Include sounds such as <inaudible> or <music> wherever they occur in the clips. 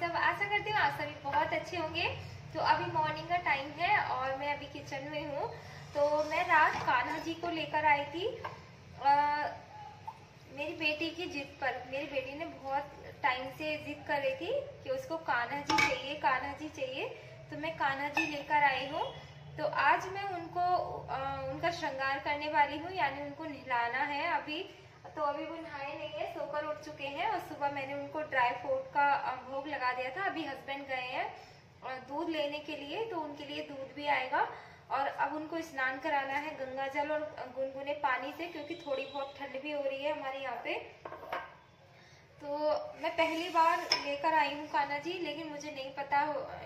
सब आशा करती हूँ आप सभी बहुत अच्छे होंगे तो अभी मॉर्निंग का टाइम है और मैं अभी किचन में हूँ तो मैं रात कान्हा जी को लेकर आई थी आ, मेरी बेटी की जिद पर मेरी बेटी ने बहुत टाइम से जिद कर रही थी कि उसको कान्हा जी चाहिए कान्हा जी चाहिए तो मैं कान्हा जी लेकर आई हूँ तो आज मैं उनको आ, उनका श्रृंगार करने वाली हूँ यानी उनको नहलाना है अभी तो अभी वो नहाए नहीं है सोकर उठ चुके हैं और सुबह मैंने उनको ड्राई फ्रूट का भोग लगा दिया था अभी हस्बैंड गए हैं दूध लेने के लिए तो उनके लिए दूध भी आएगा और अब उनको स्नान कराना है गंगा जल और गुनगुने पानी से क्योंकि थोड़ी बहुत ठंड भी हो रही है हमारे यहाँ पे तो मैं पहली बार लेकर आई हूँ कान्हा जी लेकिन मुझे नहीं पता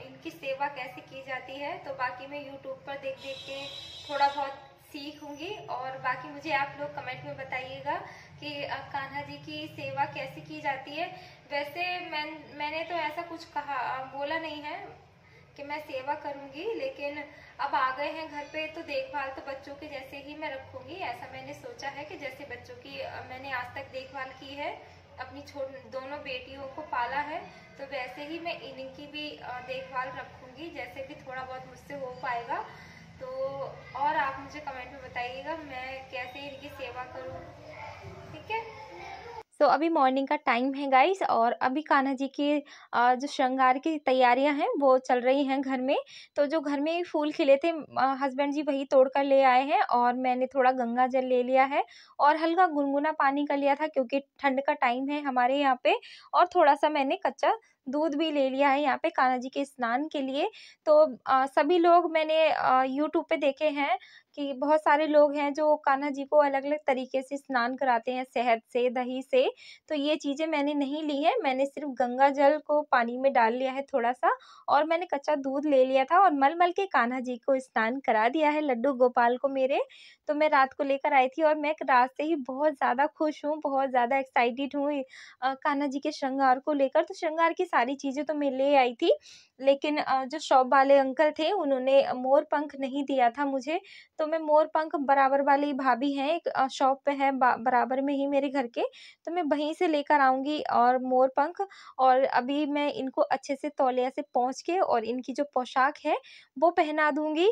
इनकी सेवा कैसे की जाती है तो बाकी मैं यूट्यूब पर देख देख के थोड़ा बहुत सीखूंगी और बाकी मुझे आप लोग कमेंट में बताइएगा कि कान्हा जी की सेवा कैसे की जाती है वैसे मैं मैंने तो ऐसा कुछ कहा बोला नहीं है कि मैं सेवा करूंगी लेकिन अब आ गए हैं घर पे तो देखभाल तो बच्चों के जैसे ही मैं रखूंगी ऐसा मैंने सोचा है कि जैसे बच्चों की मैंने आज तक देखभाल की है अपनी छोट दोनों बेटियों को पाला है तो वैसे ही मैं इनकी भी देखभाल रखूंगी जैसे भी थोड़ा बहुत मुझसे हो पाएगा तो और आप मुझे कमेंट में बताइएगा मैं कैसे इनकी सेवा करूँ ठीक है सो so, अभी मॉर्निंग का टाइम है गाइस और अभी कान्हा जी की जो श्रृंगार की तैयारियां हैं वो चल रही हैं घर में तो जो घर में फूल खिले थे हस्बैंड जी वही तोड़ कर ले आए हैं और मैंने थोड़ा गंगा जल ले लिया है और हल्का गुनगुना पानी का लिया था क्योंकि ठंड का टाइम है हमारे यहाँ पे और थोड़ा सा मैंने कच्चा दूध भी ले लिया है यहाँ पे कान्हा जी के स्नान के लिए तो आ, सभी लोग मैंने यूट्यूब पे देखे हैं कि बहुत सारे लोग हैं जो कान्हा जी को अलग अलग तरीके से स्नान कराते हैं शहद से दही से तो ये चीज़ें मैंने नहीं ली है मैंने सिर्फ गंगा जल को पानी में डाल लिया है थोड़ा सा और मैंने कच्चा दूध ले लिया था और मलमल के कान्हा जी को स्नान करा दिया है लड्डू गोपाल को मेरे तो मैं रात को लेकर आई थी और मैं रात से ही बहुत ज़्यादा खुश हूँ बहुत ज़्यादा एक्साइटेड हूँ कान्हा जी के श्रृंगार को लेकर तो श्रृंगार की सारी चीज़ें तो मैं ले आई थी लेकिन जो शॉप वाले अंकल थे उन्होंने मोर पंख नहीं दिया था मुझे तो मैं मोर पंख बराबर वाली भाभी हैं एक शॉप पे है बराबर में ही मेरे घर के तो मैं वहीं से लेकर आऊँगी और मोर पंख और अभी मैं इनको अच्छे से तौलिया से पहुँच के और इनकी जो पोशाक है वो पहना दूँगी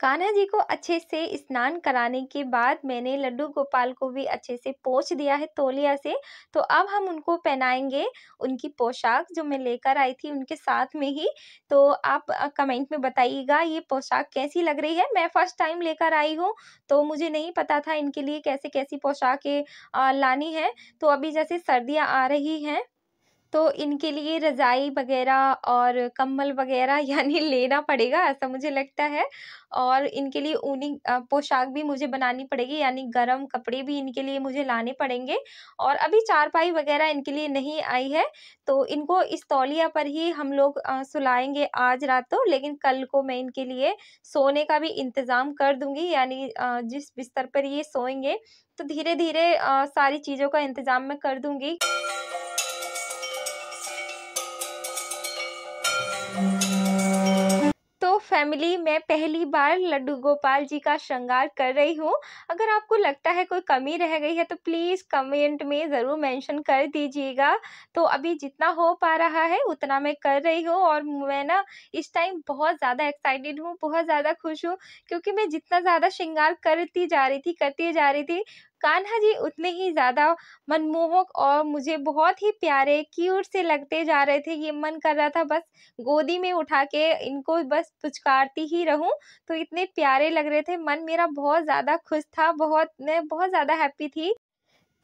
कान्हा जी को अच्छे से स्नान कराने के बाद मैंने लड्डू गोपाल को भी अच्छे से पोछ दिया है तोलिया से तो अब हम उनको पहनाएंगे उनकी पोशाक जो मैं लेकर आई थी उनके साथ में ही तो आप कमेंट में बताइएगा ये पोशाक कैसी लग रही है मैं फ़र्स्ट टाइम लेकर आई हूँ तो मुझे नहीं पता था इनके लिए कैसे कैसी पोशाकें लानी है तो अभी जैसे सर्दियाँ आ रही हैं तो इनके लिए रज़ाई वग़ैरह और कम्बल वग़ैरह <laughs> यानी लेना पड़ेगा ऐसा मुझे लगता है और इनके लिए ऊनी पोशाक भी मुझे बनानी पड़ेगी यानी गर्म कपड़े भी इनके लिए मुझे लाने पड़ेंगे और अभी चारपाई वग़ैरह इनके लिए नहीं आई है तो इनको इस तौलिया पर ही हम लोग सुलाएंगे आज रात तो लेकिन कल को मैं इनके लिए सोने का भी इंतज़ाम कर दूँगी यानी जिस बिस्तर पर ये सोएँगे तो धीरे-धीरे सारी चीज़ों का इंतज़ाम मैं कर दूँगी फैमिली मैं पहली बार लड्डू गोपाल जी का श्रृंगार कर रही हूँ अगर आपको लगता है कोई कमी रह गई है तो प्लीज़ कमेंट में ज़रूर मेंशन कर दीजिएगा तो अभी जितना हो पा रहा है उतना मैं कर रही हूँ और मैं ना इस टाइम बहुत ज़्यादा एक्साइटेड हूँ बहुत ज़्यादा खुश हूँ क्योंकि मैं जितना ज़्यादा श्रृंगार करती जा रही थी करती जा रही थी कान्हा जी उतने ही ज़्यादा मनमोहक और मुझे बहुत ही प्यारे क्यूट से लगते जा रहे थे ये मन कर रहा था बस गोदी में उठा के इनको बस पुचकारती ही रहूं तो इतने प्यारे लग रहे थे मन मेरा बहुत ज़्यादा खुश था बहुत मैं बहुत ज़्यादा हैप्पी थी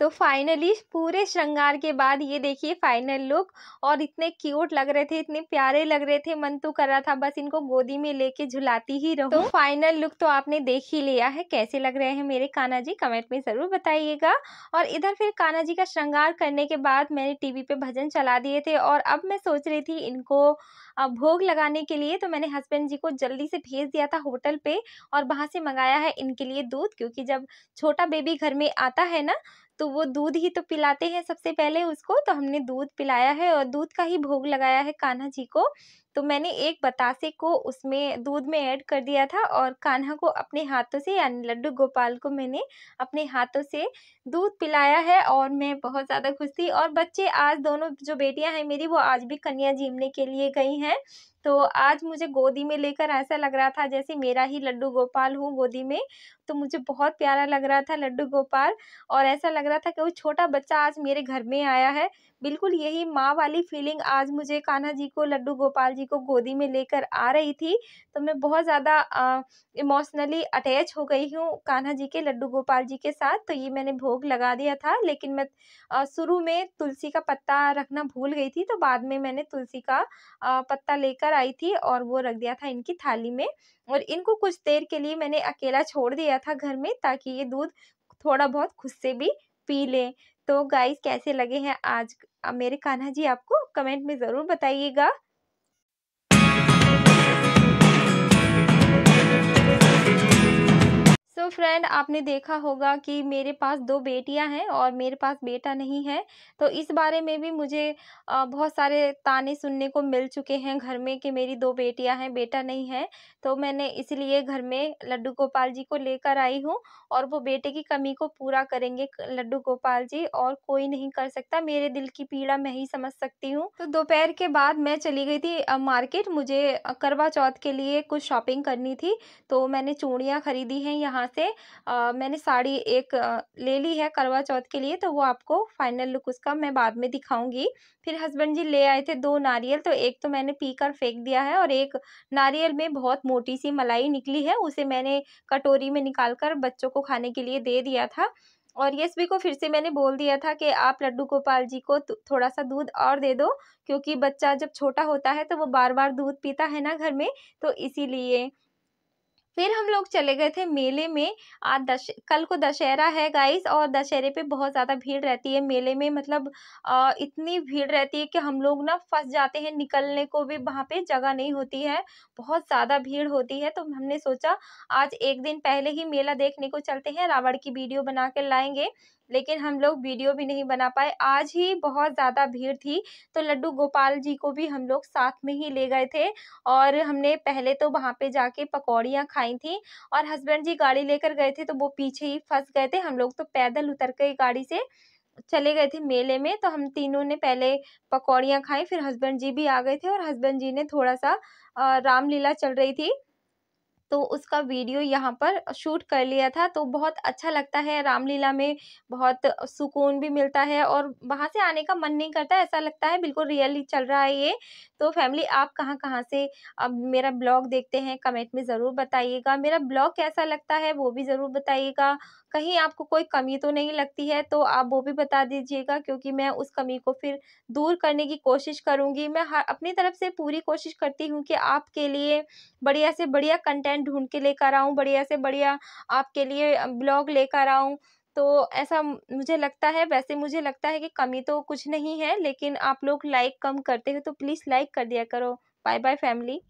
तो फाइनली पूरे श्रृंगार के बाद ये देखिए फाइनल लुक और इतने क्यूट लग रहे थे इतने प्यारे लग रहे थे मन तो कर रहा था बस इनको गोदी में लेके झुलाती ही तो रहूं तो फाइनल लुक तो आपने देख ही लिया है कैसे लग रहे हैं मेरे काना जी कमेंट में ज़रूर बताइएगा और इधर फिर काना जी का श्रृंगार करने के बाद मैंने टीवी पे भजन चला दिए थे और अब मैं सोच रही थी इनको भोग लगाने के लिए तो मैंने हस्बैंड जी को जल्दी से भेज दिया था होटल पे और वहाँ से मंगाया है इनके लिए दूध क्योंकि जब छोटा बेबी घर में आता है ना तो वो दूध ही तो पिलाते हैं सबसे पहले उसको तो हमने दूध पिलाया है और दूध का ही भोग लगाया है कान्हा जी को तो मैंने एक बतासे को उसमें दूध में ऐड कर दिया था और कान्हा को अपने हाथों से यानी लड्डू गोपाल को मैंने अपने हाथों से दूध पिलाया है और मैं बहुत ज़्यादा खुश थी और बच्चे आज दोनों जो बेटियां हैं मेरी वो आज भी कन्या जीमने के लिए गई हैं तो आज मुझे गोदी में लेकर ऐसा लग रहा था जैसे मेरा ही लड्डू गोपाल हूँ गोदी में तो मुझे बहुत प्यारा लग रहा था लड्डू गोपाल और ऐसा लग रहा था कि वो छोटा बच्चा आज मेरे घर में आया है बिल्कुल यही माँ वाली फीलिंग आज मुझे कान्हा जी को लड्डू गोपाल जी को गोदी में लेकर आ रही थी तो मैं बहुत ज़्यादा इमोशनली अटैच हो गई हूँ कान्हा जी के लड्डू गोपाल जी के साथ तो ये मैंने भोग लगा दिया था लेकिन मैं शुरू में तुलसी का पत्ता रखना भूल गई थी तो बाद में मैंने तुलसी का पत्ता लेकर आई थी और वो रख दिया था इनकी थाली में और इनको कुछ देर के लिए मैंने अकेला छोड़ दिया था घर में ताकि ये दूध थोड़ा बहुत खुद से भी पी लें तो गाइस कैसे लगे हैं आज मेरे कान्हा जी आपको कमेंट में ज़रूर बताइएगा फ्रेंड आपने देखा होगा कि मेरे पास दो बेटियां हैं और मेरे पास बेटा नहीं है तो इस बारे में भी मुझे बहुत सारे ताने सुनने को मिल चुके हैं घर में कि मेरी दो बेटियां हैं बेटा नहीं है तो मैंने इसलिए घर में लड्डू गोपाल जी को लेकर आई हूँ और वो बेटे की कमी को पूरा करेंगे लड्डू गोपाल जी और कोई नहीं कर सकता मेरे दिल की पीड़ा मैं ही समझ सकती हूँ तो दोपहर के बाद मैं चली गई थी मार्केट मुझे करवा चौथ के लिए कुछ शॉपिंग करनी थी तो मैंने चूड़ियाँ खरीदी हैं यहाँ से आ, मैंने साड़ी एक आ, ले ली है करवा चौथ के लिए तो वो आपको फाइनल लुक उसका मैं बाद में दिखाऊंगी फिर हस्बैंड जी ले आए थे दो नारियल तो एक तो मैंने पी कर फेंक दिया है और एक नारियल में बहुत मोटी सी मलाई निकली है उसे मैंने कटोरी में निकाल कर बच्चों को खाने के लिए दे दिया था और भी को फिर से मैंने बोल दिया था कि आप लड्डू गोपाल जी को थोड़ा सा दूध और दे दो क्योंकि बच्चा जब छोटा होता है तो वो बार बार दूध पीता है ना घर में तो इसीलिए फिर हम लोग चले गए थे मेले में आज दश कल को दशहरा है गाइस और दशहरे पे बहुत ज़्यादा भीड़ रहती है मेले में मतलब आ, इतनी भीड़ रहती है कि हम लोग ना फंस जाते हैं निकलने को भी वहाँ पे जगह नहीं होती है बहुत ज़्यादा भीड़ होती है तो हमने सोचा आज एक दिन पहले ही मेला देखने को चलते हैं रावण की वीडियो बना के लाएंगे लेकिन हम लोग वीडियो भी नहीं बना पाए आज ही बहुत ज़्यादा भीड़ थी तो लड्डू गोपाल जी को भी हम लोग साथ में ही ले गए थे और हमने पहले तो वहाँ पे जाके पकौड़ियाँ खाई थी और हस्बैंड जी गाड़ी लेकर गए थे तो वो पीछे ही फंस गए थे हम लोग तो पैदल उतर के गाड़ी से चले गए थे मेले में तो हम तीनों ने पहले पकौड़ियाँ खाई फिर हस्बैंड जी भी आ गए थे और हस्बैंड जी ने थोड़ा सा रामलीला चल रही थी तो उसका वीडियो यहाँ पर शूट कर लिया था तो बहुत अच्छा लगता है रामलीला में बहुत सुकून भी मिलता है और वहाँ से आने का मन नहीं करता ऐसा लगता है बिल्कुल रियली चल रहा है ये तो फैमिली आप कहाँ कहाँ से अब मेरा ब्लॉग देखते हैं कमेंट में ज़रूर बताइएगा मेरा ब्लॉग कैसा लगता है वो भी ज़रूर बताइएगा कहीं आपको कोई कमी तो नहीं लगती है तो आप वो भी बता दीजिएगा क्योंकि मैं उस कमी को फिर दूर करने की कोशिश करूँगी मैं हर अपनी तरफ से पूरी कोशिश करती हूँ कि आपके लिए बढ़िया से बढ़िया कंटेंट ढूंढ के लेकर आऊँ बढ़िया से बढ़िया आपके लिए ब्लॉग लेकर आऊँ तो ऐसा मुझे लगता है वैसे मुझे लगता है कि कमी तो कुछ नहीं है लेकिन आप लोग लाइक कम करते हो तो प्लीज़ लाइक कर दिया करो बाय बाय फैमिली